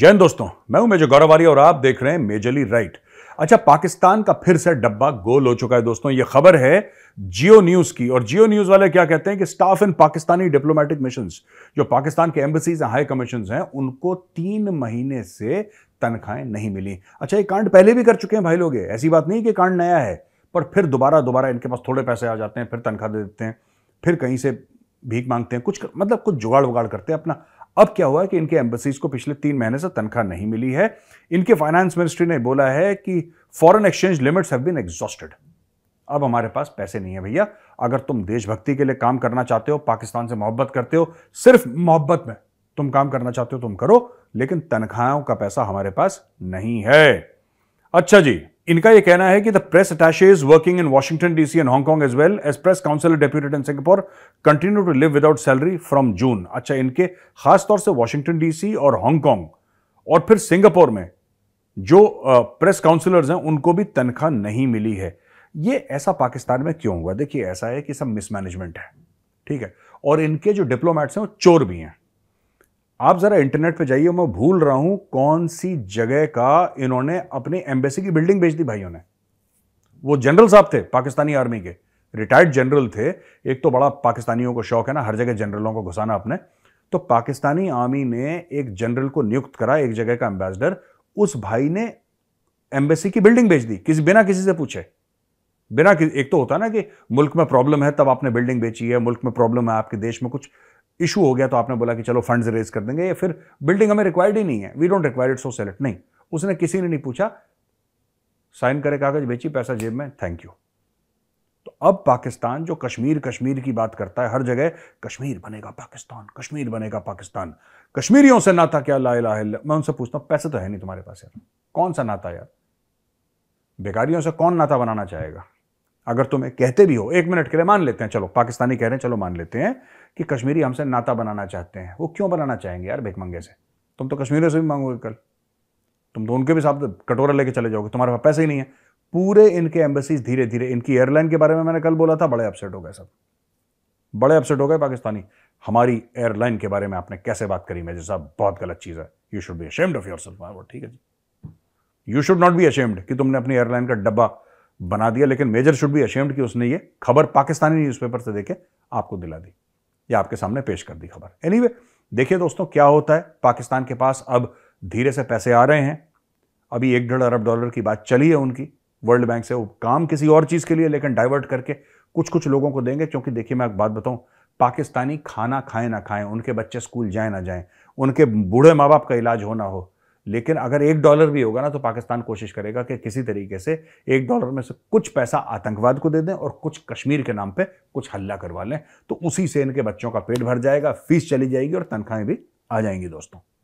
जैन दोस्तों मैं हूं मेजर गौरवारी और आप देख रहे हैं मेजरली राइट अच्छा पाकिस्तान का फिर से डब्बा गोल हो चुका है दोस्तों ये खबर है जियो न्यूज की और जियो न्यूज वाले क्या कहते हैं कि staff in Pakistani diplomatic mission जो पाकिस्तान के एम्बेसीज हाई कमीशन हैं उनको तीन महीने से तनख्वाहें नहीं मिली अच्छा ये कांड पहले भी कर चुके हैं भाई लोग ऐसी बात नहीं कि कांड नया है पर फिर दोबारा दोबारा इनके पास थोड़े पैसे आ जाते हैं फिर तनख्वाह दे देते हैं फिर कहीं से भीख मांगते हैं कुछ मतलब कुछ जुगाड़ उगाड़ करते हैं अपना अब क्या हुआ कि इनके एम्बसीज को पिछले तीन महीने से तनख्वाह नहीं मिली है इनके फाइनेंस मिनिस्ट्री ने बोला है कि foreign exchange limits have been exhausted अब हमारे पास पैसे नहीं है भैया अगर तुम देशभक्ति के लिए काम करना चाहते हो पाकिस्तान से मोहब्बत करते हो सिर्फ मोहब्बत में तुम काम करना चाहते हो तुम करो लेकिन तनख्वाहों का पैसा हमारे पास नहीं है अच्छा जी इनका यह कहना है कि the press is working in Washington DC and Hong Kong as well as press council deputed in Singapore continue to live without salary from June अच्छा इनके खासतौर से वॉशिंगटन डीसी और हांगकॉन्ग और फिर सिंगापुर में जो प्रेस काउंसिलर्स हैं उनको भी तनख्वाह नहीं मिली है ये ऐसा पाकिस्तान में क्यों हुआ देखिए ऐसा है कि सब मिसमैनेजमेंट है ठीक है और इनके जो डिप्लोमैट्स हैं वो चोर भी हैं आप ज़रा इंटरनेट पे जाइए मैं भूल रहा हूं कौन सी जगह का इन्होंने अपनी एम्बेसी की बिल्डिंग बेच दी भाइयों ने वो जनरल साहब थे पाकिस्तानी आर्मी के रिटायर्ड जनरल थे एक तो बड़ा पाकिस्तानियों को शौक है ना हर जगह जनरलों को घुसाना अपने तो पाकिस्तानी आर्मी ने एक जनरल को नियुक्त करा एक जगह का एम्बेसडर उस भाई ने एम्बेसी की बिल्डिंग बेच दी किसी बिना किसी से पूछे बिना एक तो होता है ना कि मुल्क में प्रॉब्लम है तब आपने बिल्डिंग बेची है मुल्क में प्रॉब्लम है आपके देश में कुछ इशू हो गया तो आपने बोला कि चलो फंड रेज कर देंगे या फिर बिल्डिंग हमें रिक्वायर्ड ही नहीं है we don't require it so sell नहीं उसने किसी ने नहीं पूछा साइन करे कागज बेची पैसा जेब में थैंक यू तो अब पाकिस्तान जो कश्मीर कश्मीर की बात करता है हर जगह कश्मीर बनेगा पाकिस्तान कश्मीर बनेगा पाकिस्तान कश्मीरियों से नाता क्या ला ला मैं उनसे पूछता हूं पैसे तो है नहीं तुम्हारे पास यार कौन सा नाता यार बेकारियों से कौन नाता बनाना चाहेगा अगर तुम्हें कहते भी हो एक मिनट के लिए मान लेते हैं चलो पाकिस्तानी कह रहे हैं चलो मान लेते हैं कि कश्मीरी हमसे नाता बनाना चाहते हैं वो क्यों बनाना चाहेंगे यार भिकमंगे से तुम तो कश्मीरियों से भी मांगोगे कल तुम तो उनके भी साथ कटोरा लेके चले जाओगे तुम्हारे पास पैसे ही नहीं है पूरे इनके एम्बेसीज धीरे धीरे इनकी एयरलाइन के बारे में मैंने कल बोला था बड़े अपसेट हो गए सब बड़े अपसेट हो गए पाकिस्तानी हमारी एयरलाइन के बारे में आपने कैसे बात करी मेजर साहब बहुत गलत चीज़ है you should be ashamed of yourself ठीक है जी you should not be ashamed कि तुमने अपनी एयरलाइन का डब्बा बना दिया लेकिन मेजर शुड भी अशेम्ड कि उसने ये खबर पाकिस्तानी न्यूज़पेपर से देखे आपको दिला दी या आपके सामने पेश कर दी खबर एनी anyway, देखिए दोस्तों क्या होता है पाकिस्तान के पास अब धीरे से पैसे आ रहे हैं अभी एक डेढ़ अरब डॉलर की बात चली है उनकी वर्ल्ड बैंक से वो काम किसी और चीज़ के लिए लेकिन डाइवर्ट करके कुछ कुछ लोगों को देंगे क्योंकि देखिए मैं एक बात बताऊं पाकिस्तानी खाना खाएं ना खाएं उनके बच्चे स्कूल जाएं ना जाएं उनके बूढ़े माँ बाप का इलाज हो ना हो लेकिन अगर एक डॉलर भी होगा ना तो पाकिस्तान कोशिश करेगा कि किसी तरीके से एक डॉलर में से कुछ पैसा आतंकवाद को दे दें और कुछ कश्मीर के नाम पे कुछ हल्ला करवा लें तो उसी से इनके बच्चों का पेट भर जाएगा फीस चली जाएगी और तनख्वाहें भी आ जाएंगी दोस्तों